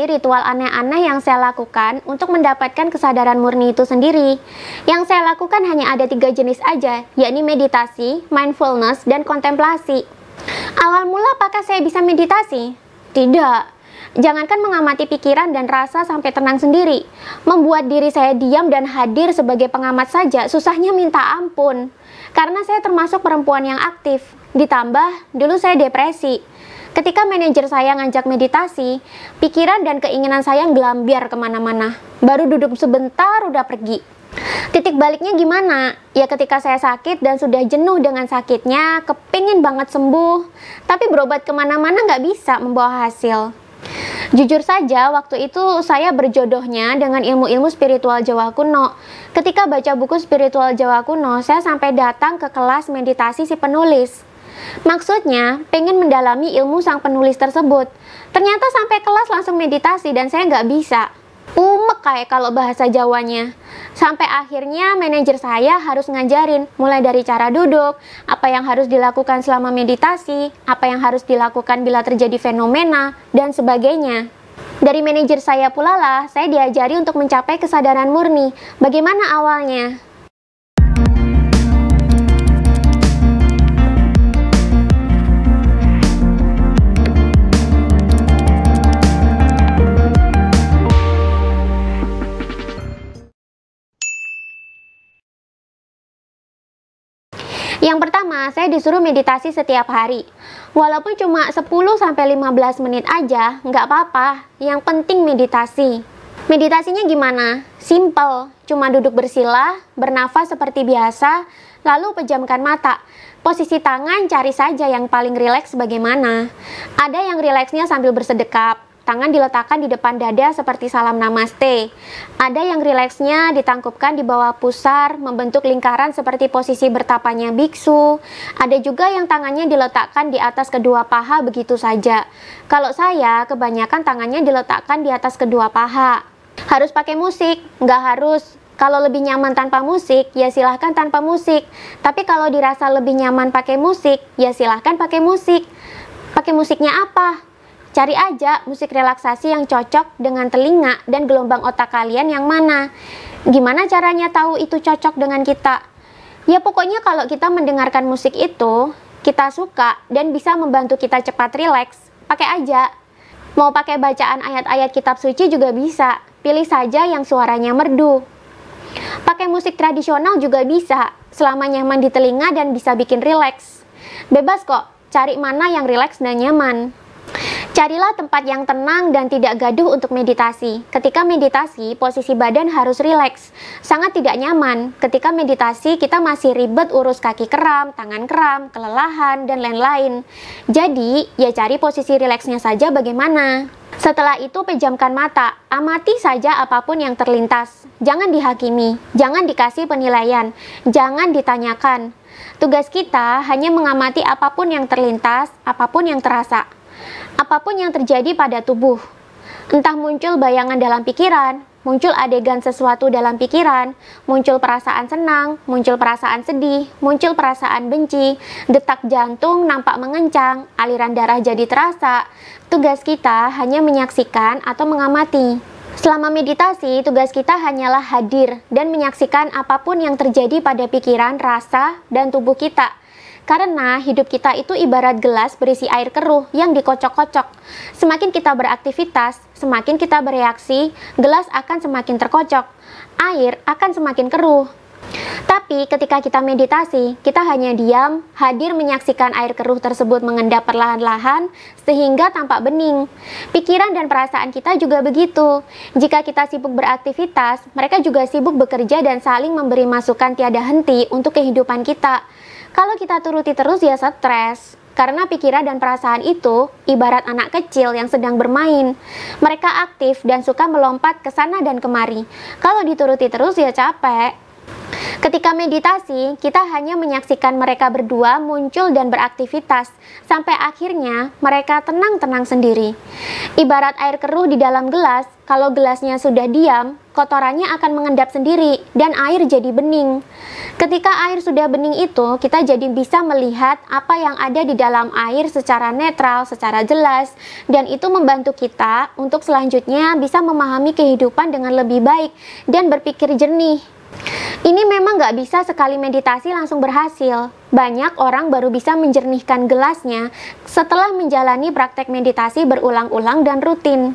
sih ritual aneh-aneh yang saya lakukan untuk mendapatkan kesadaran murni itu sendiri. Yang saya lakukan hanya ada tiga jenis aja, yakni meditasi, mindfulness, dan kontemplasi. Awal mula apakah saya bisa meditasi? Tidak. Jangankan mengamati pikiran dan rasa sampai tenang sendiri, membuat diri saya diam dan hadir sebagai pengamat saja susahnya minta ampun. Karena saya termasuk perempuan yang aktif, ditambah dulu saya depresi. Ketika manajer saya ngajak meditasi, pikiran dan keinginan saya ngelambiar kemana-mana. Baru duduk sebentar udah pergi. Titik baliknya gimana? Ya ketika saya sakit dan sudah jenuh dengan sakitnya, kepingin banget sembuh, tapi berobat kemana-mana nggak bisa membawa hasil. Jujur saja, waktu itu saya berjodohnya dengan ilmu-ilmu spiritual Jawa kuno. Ketika baca buku spiritual Jawa kuno, saya sampai datang ke kelas meditasi si penulis. Maksudnya, pengen mendalami ilmu sang penulis tersebut. Ternyata sampai kelas langsung meditasi dan saya nggak bisa. Umek kayak kalau bahasa Jawanya. Sampai akhirnya manajer saya harus ngajarin, mulai dari cara duduk, apa yang harus dilakukan selama meditasi, apa yang harus dilakukan bila terjadi fenomena, dan sebagainya. Dari manajer saya pula lah, saya diajari untuk mencapai kesadaran murni. Bagaimana awalnya? Yang pertama, saya disuruh meditasi setiap hari. Walaupun cuma 10-15 menit aja, nggak apa-apa. Yang penting meditasi. Meditasinya gimana? Simple, cuma duduk bersila, bernafas seperti biasa, lalu pejamkan mata. Posisi tangan cari saja yang paling rileks bagaimana. Ada yang rileksnya sambil bersedekap, Tangan diletakkan di depan dada seperti salam namaste. Ada yang rileksnya ditangkupkan di bawah pusar, membentuk lingkaran seperti posisi bertapanya biksu. Ada juga yang tangannya diletakkan di atas kedua paha begitu saja. Kalau saya, kebanyakan tangannya diletakkan di atas kedua paha. Harus pakai musik, nggak harus kalau lebih nyaman tanpa musik, ya silahkan tanpa musik. Tapi kalau dirasa lebih nyaman pakai musik, ya silahkan pakai musik. Pakai musiknya apa? Cari aja musik relaksasi yang cocok dengan telinga dan gelombang otak kalian yang mana. Gimana caranya tahu itu cocok dengan kita? Ya pokoknya kalau kita mendengarkan musik itu, kita suka dan bisa membantu kita cepat rileks, pakai aja. Mau pakai bacaan ayat-ayat kitab suci juga bisa, pilih saja yang suaranya merdu. Pakai musik tradisional juga bisa, selama nyaman di telinga dan bisa bikin rileks. Bebas kok, cari mana yang rileks dan nyaman. Carilah tempat yang tenang dan tidak gaduh untuk meditasi. Ketika meditasi, posisi badan harus rileks. Sangat tidak nyaman. Ketika meditasi, kita masih ribet urus kaki kram, tangan kram, kelelahan, dan lain-lain. Jadi, ya cari posisi rileksnya saja bagaimana. Setelah itu pejamkan mata, amati saja apapun yang terlintas. Jangan dihakimi, jangan dikasih penilaian, jangan ditanyakan. Tugas kita hanya mengamati apapun yang terlintas, apapun yang terasa. Apapun yang terjadi pada tubuh, entah muncul bayangan dalam pikiran, muncul adegan sesuatu dalam pikiran, muncul perasaan senang, muncul perasaan sedih, muncul perasaan benci, detak jantung nampak mengencang, aliran darah jadi terasa. Tugas kita hanya menyaksikan atau mengamati. Selama meditasi, tugas kita hanyalah hadir dan menyaksikan apapun yang terjadi pada pikiran, rasa, dan tubuh kita karena hidup kita itu ibarat gelas berisi air keruh yang dikocok-kocok. Semakin kita beraktivitas, semakin kita bereaksi, gelas akan semakin terkocok. Air akan semakin keruh. Tapi ketika kita meditasi, kita hanya diam, hadir menyaksikan air keruh tersebut mengendap perlahan-lahan sehingga tampak bening. Pikiran dan perasaan kita juga begitu. Jika kita sibuk beraktivitas, mereka juga sibuk bekerja dan saling memberi masukan tiada henti untuk kehidupan kita. Kalau kita turuti terus ya stres. Karena pikiran dan perasaan itu ibarat anak kecil yang sedang bermain. Mereka aktif dan suka melompat ke sana dan kemari. Kalau dituruti terus ya capek. Ketika meditasi, kita hanya menyaksikan mereka berdua muncul dan beraktivitas sampai akhirnya mereka tenang-tenang sendiri. Ibarat air keruh di dalam gelas, kalau gelasnya sudah diam, kotorannya akan mengendap sendiri dan air jadi bening. Ketika air sudah bening itu, kita jadi bisa melihat apa yang ada di dalam air secara netral, secara jelas dan itu membantu kita untuk selanjutnya bisa memahami kehidupan dengan lebih baik dan berpikir jernih ini memang nggak bisa sekali meditasi langsung berhasil. Banyak orang baru bisa menjernihkan gelasnya setelah menjalani praktek meditasi berulang-ulang dan rutin.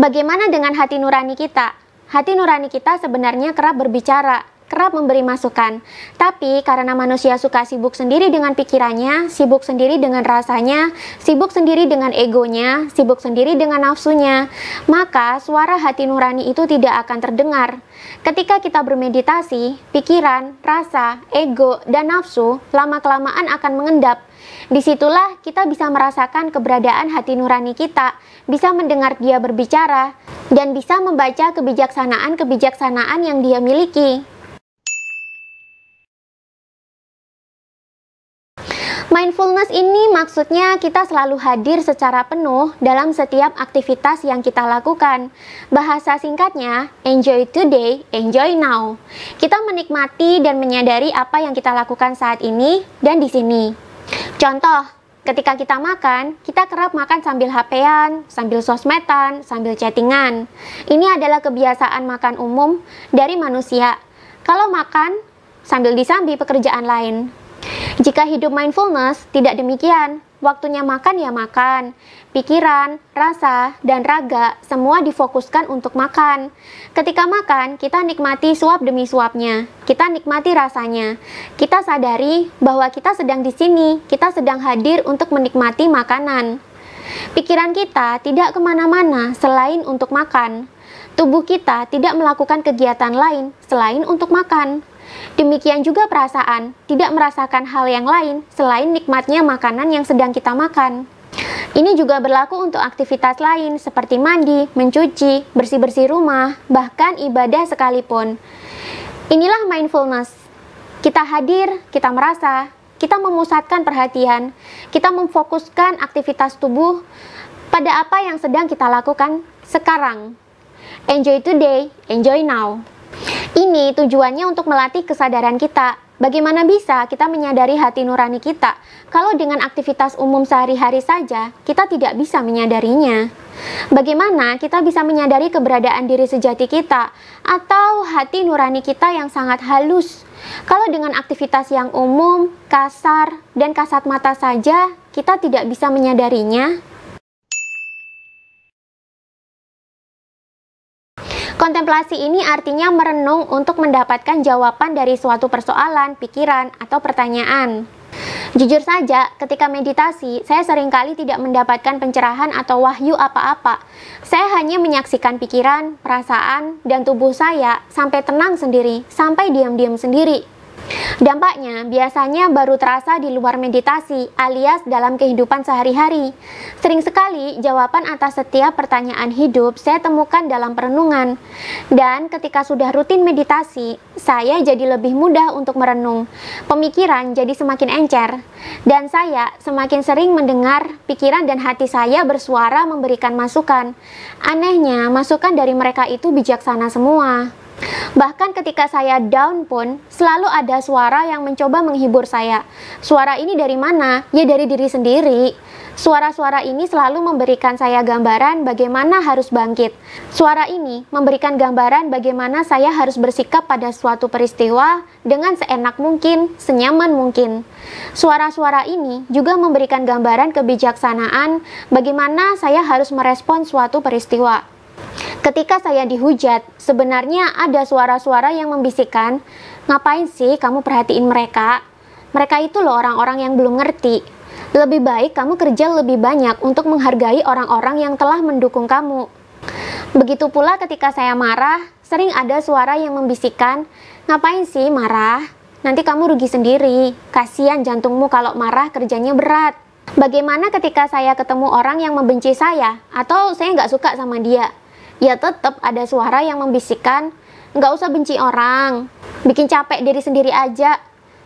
Bagaimana dengan hati nurani kita? Hati nurani kita sebenarnya kerap berbicara, kerap memberi masukan. Tapi karena manusia suka sibuk sendiri dengan pikirannya, sibuk sendiri dengan rasanya, sibuk sendiri dengan egonya, sibuk sendiri dengan nafsunya, maka suara hati nurani itu tidak akan terdengar. Ketika kita bermeditasi, pikiran, rasa, ego, dan nafsu lama-kelamaan akan mengendap. Disitulah kita bisa merasakan keberadaan hati nurani kita, bisa mendengar dia berbicara, dan bisa membaca kebijaksanaan-kebijaksanaan yang dia miliki. Mindfulness ini maksudnya kita selalu hadir secara penuh dalam setiap aktivitas yang kita lakukan. Bahasa singkatnya, enjoy today, enjoy now. Kita menikmati dan menyadari apa yang kita lakukan saat ini dan di sini. Contoh, Ketika kita makan, kita kerap makan sambil HP-an, sambil sosmedan, sambil chattingan. Ini adalah kebiasaan makan umum dari manusia. Kalau makan, sambil disambi pekerjaan lain. Jika hidup mindfulness, tidak demikian. Waktunya makan ya makan. Pikiran, rasa, dan raga semua difokuskan untuk makan. Ketika makan, kita nikmati suap demi suapnya. Kita nikmati rasanya. Kita sadari bahwa kita sedang di sini, kita sedang hadir untuk menikmati makanan. Pikiran kita tidak kemana-mana selain untuk makan. Tubuh kita tidak melakukan kegiatan lain selain untuk makan. Demikian juga perasaan, tidak merasakan hal yang lain selain nikmatnya makanan yang sedang kita makan. Ini juga berlaku untuk aktivitas lain seperti mandi, mencuci, bersih-bersih rumah, bahkan ibadah sekalipun. Inilah mindfulness. Kita hadir, kita merasa, kita memusatkan perhatian, kita memfokuskan aktivitas tubuh pada apa yang sedang kita lakukan sekarang. Enjoy today, enjoy now. Ini tujuannya untuk melatih kesadaran kita. Bagaimana bisa kita menyadari hati nurani kita kalau dengan aktivitas umum sehari-hari saja kita tidak bisa menyadarinya? Bagaimana kita bisa menyadari keberadaan diri sejati kita atau hati nurani kita yang sangat halus? Kalau dengan aktivitas yang umum, kasar, dan kasat mata saja kita tidak bisa menyadarinya, Kontemplasi ini artinya merenung untuk mendapatkan jawaban dari suatu persoalan, pikiran, atau pertanyaan. Jujur saja, ketika meditasi, saya seringkali tidak mendapatkan pencerahan atau wahyu apa-apa. Saya hanya menyaksikan pikiran, perasaan, dan tubuh saya sampai tenang sendiri, sampai diam-diam sendiri, Dampaknya biasanya baru terasa di luar meditasi alias dalam kehidupan sehari-hari. Sering sekali jawaban atas setiap pertanyaan hidup saya temukan dalam perenungan. Dan ketika sudah rutin meditasi, saya jadi lebih mudah untuk merenung. Pemikiran jadi semakin encer. Dan saya semakin sering mendengar pikiran dan hati saya bersuara memberikan masukan. Anehnya, masukan dari mereka itu bijaksana semua. Bahkan ketika saya down pun, selalu ada suara yang mencoba menghibur saya. Suara ini dari mana? Ya dari diri sendiri. Suara-suara ini selalu memberikan saya gambaran bagaimana harus bangkit. Suara ini memberikan gambaran bagaimana saya harus bersikap pada suatu peristiwa dengan seenak mungkin, senyaman mungkin. Suara-suara ini juga memberikan gambaran kebijaksanaan bagaimana saya harus merespon suatu peristiwa. Ketika saya dihujat, sebenarnya ada suara-suara yang membisikkan, ngapain sih kamu perhatiin mereka? Mereka itu loh orang-orang yang belum ngerti. Lebih baik kamu kerja lebih banyak untuk menghargai orang-orang yang telah mendukung kamu. Begitu pula ketika saya marah, sering ada suara yang membisikkan, ngapain sih marah? Nanti kamu rugi sendiri. Kasihan jantungmu kalau marah kerjanya berat. Bagaimana ketika saya ketemu orang yang membenci saya atau saya nggak suka sama dia? ya tetap ada suara yang membisikkan nggak usah benci orang, bikin capek diri sendiri aja.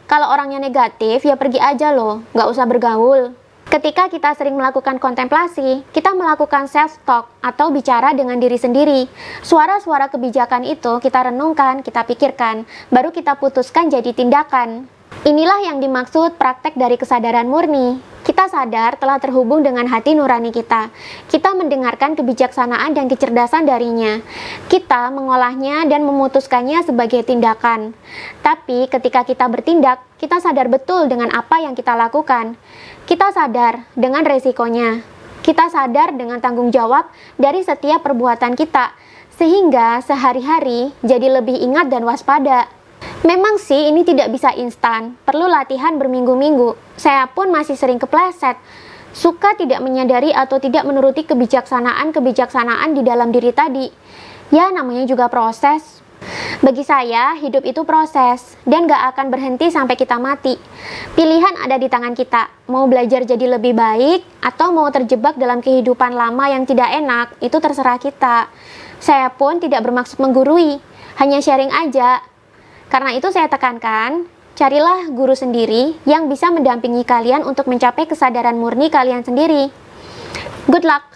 Kalau orangnya negatif, ya pergi aja loh, nggak usah bergaul. Ketika kita sering melakukan kontemplasi, kita melakukan self-talk atau bicara dengan diri sendiri. Suara-suara kebijakan itu kita renungkan, kita pikirkan, baru kita putuskan jadi tindakan. Inilah yang dimaksud praktek dari kesadaran murni. Kita sadar telah terhubung dengan hati nurani kita. Kita mendengarkan kebijaksanaan dan kecerdasan darinya. Kita mengolahnya dan memutuskannya sebagai tindakan. Tapi ketika kita bertindak, kita sadar betul dengan apa yang kita lakukan. Kita sadar dengan resikonya. Kita sadar dengan tanggung jawab dari setiap perbuatan kita, sehingga sehari-hari jadi lebih ingat dan waspada. Memang sih ini tidak bisa instan, perlu latihan berminggu-minggu saya pun masih sering kepleset suka tidak menyadari atau tidak menuruti kebijaksanaan-kebijaksanaan di dalam diri tadi. Ya, namanya juga proses. Bagi saya, hidup itu proses dan gak akan berhenti sampai kita mati. Pilihan ada di tangan kita, mau belajar jadi lebih baik atau mau terjebak dalam kehidupan lama yang tidak enak, itu terserah kita. Saya pun tidak bermaksud menggurui, hanya sharing aja. Karena itu saya tekankan, carilah guru sendiri yang bisa mendampingi kalian untuk mencapai kesadaran murni kalian sendiri. Good luck!